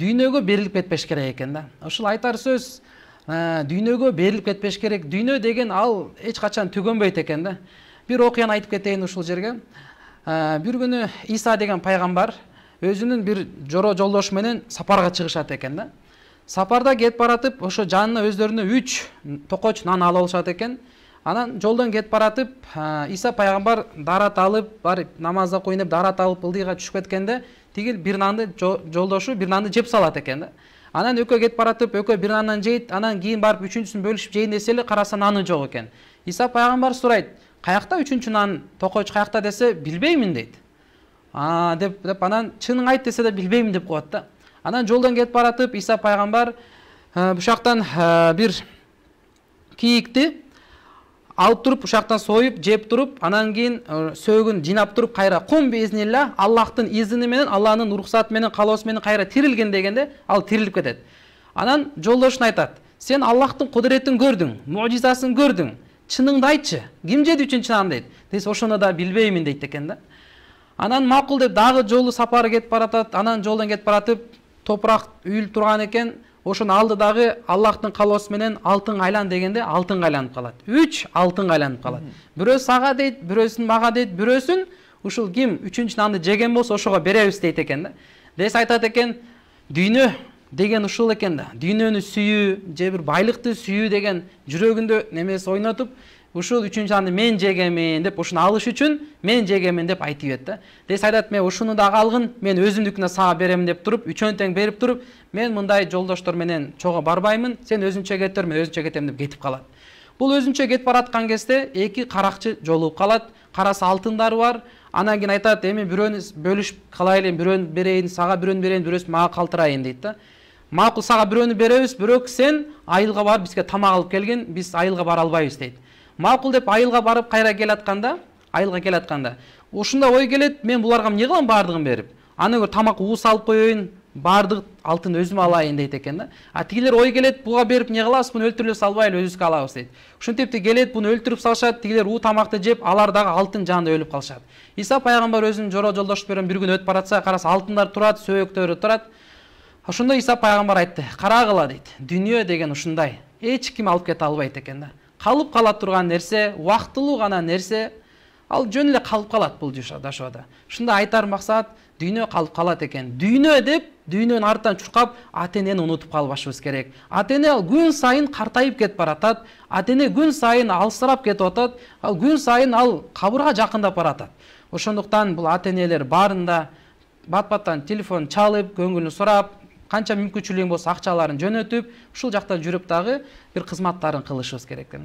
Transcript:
дүйнөгө берилип кетпеш керек экен да ушул айтар сөз дүйнөгө берилип кетпеш керек дүйнө деген ал эч качан түгөнбөйт экен да бир окуяны айтып кетейин ушул жерге бир күнү иса деген пайгамбар өзүнүн бир жоро жолдошу менен сапарга чыгышат экен да сапарда кетип баратып ошо жанына өздөрүнө үч токоч нан алып алышат экен анан жолдон кетип баратып иса пайгамбар дарат алып барып намаз окуйн деп дарат алып ылдыйга түшүп кеткенде тигил бир нанды жолдошу бир нанды жеп салат экен да анан экөө кетип баратып экөө бир нандан жейт анан кийин барып үчүнчүсүн бөлүшүп жейин десе эле караса наны жок экен иса пайгамбар сурайт каякта үчүнчү нан токоч каякта десе билбеймин дейт деп деп анан чынын айт десе да билбеймин деп коет да анан жолдон кетип баратып иса пайгамбар жактан э, э, бир кийикти алып тұрып ұшақтан сойып жеп тұрып анан кейін сөгін жинап тұрып қайра құм бизнилля аллахтың ізініменен алланың рұқсатыменен қалауысыменен қайра тірілген дегенде ал тіріліп кетеді анан жолдошын айтады сен аллахтың құдіретін көрдің мұжизасын көрдің чыныңды айтшы ким жеди үчүн чынаны дейт десе ошону да билбеймин дейт экен да анан макул деп дагы жолу сапары кетип баратат анан жолдон кетип баратып топурак үйүлүп турган экен ошону алды дагы аллахтын каалоосу менен алтынга айлан дегенде алтын айланып калат үч алтынга айланып калат бирөөсү сага дейт бирөөсүн мага дейт бирөөсүн ушул ким үчүнчү нанды жеген болсо ошого беребиз дейт экен да десе айтат экен дүйнө деген ушул экен да дүйнөнү сүйүү же бир байлыкты сүйүү деген жүрөгүндө немеси ойнотуп ушул үчүнчү мен жегемин деп ушуну алыш үчүн мен жегемин деп айтып ийет да десе айтат мен ушуну дагы алгын мен өзүмдүкүнө сага берем деп туруп үчөөнү тең берип туруп мен мындай жолдоштор менен чогуу барбаймын сен өзүнчө кетер мен өзүнчө кетем деп кетип калат бул өзүнчө кетип бараткан кезде эки каракчы жолугуп калат караса алтындары бар анан кийин айтат эми бирөөнү бөлүшүп калайлы бирөөнү берейин сага бирөөнү берейин бирөөсүн мага калтырайын дейт да мақұл саған біреуіні береміз біреу сен айылға барып бізге тамақ алып келген біз айылға бара албайбыз дейді мақұл деп айылға барып қайра келатқанда айылға келатқанда ушундай ой келет мен бұларға не қыламын бардығын беріп ана көр тамақ уыс салып қояйын бардық алтын өзім алайын дейді екен да а тигілер ой келет бұға беріп не қыласыз бұны өлтүрлі салбайлы өзіңізге алабыз дейді ушинтип келеді бұны өлтіріп салышады тигілер у тамақты жеп алар дагы алтын жанында өліп қалышады иса пайғамбар өзінің жора жолдаш берген бір күн өтіп баратса қараса алтындар тұрады сөөктөрү тұрады ошондо иса пайгамбар айтты карагыла дейт дүйнө деген ушундай эч ким алып кете албайт экен да калып кала турган нерсе убактылуу гана нерсе ал жөн эле калып калат бул жашоодо. ушунда айтар максат дүйнө калып калат экен дүйнө деп дүйнөнүн артынан чуркап ата энени унутуп калбашыбыз керек ата эне ал күн сайын картайып кетип баратат ата эне күн сайын алсырап кетип атат ал күн сайын ал кабырга жакындап баратат ошондуктан бул ата энелер баарында бат баттан телефон чалып көңүлүн сурап қанша мүмкіншілігің болса ақшаларын жөнөтүп ушул жакта жүрүп дагы бир кызматтарын кылышыбыз керек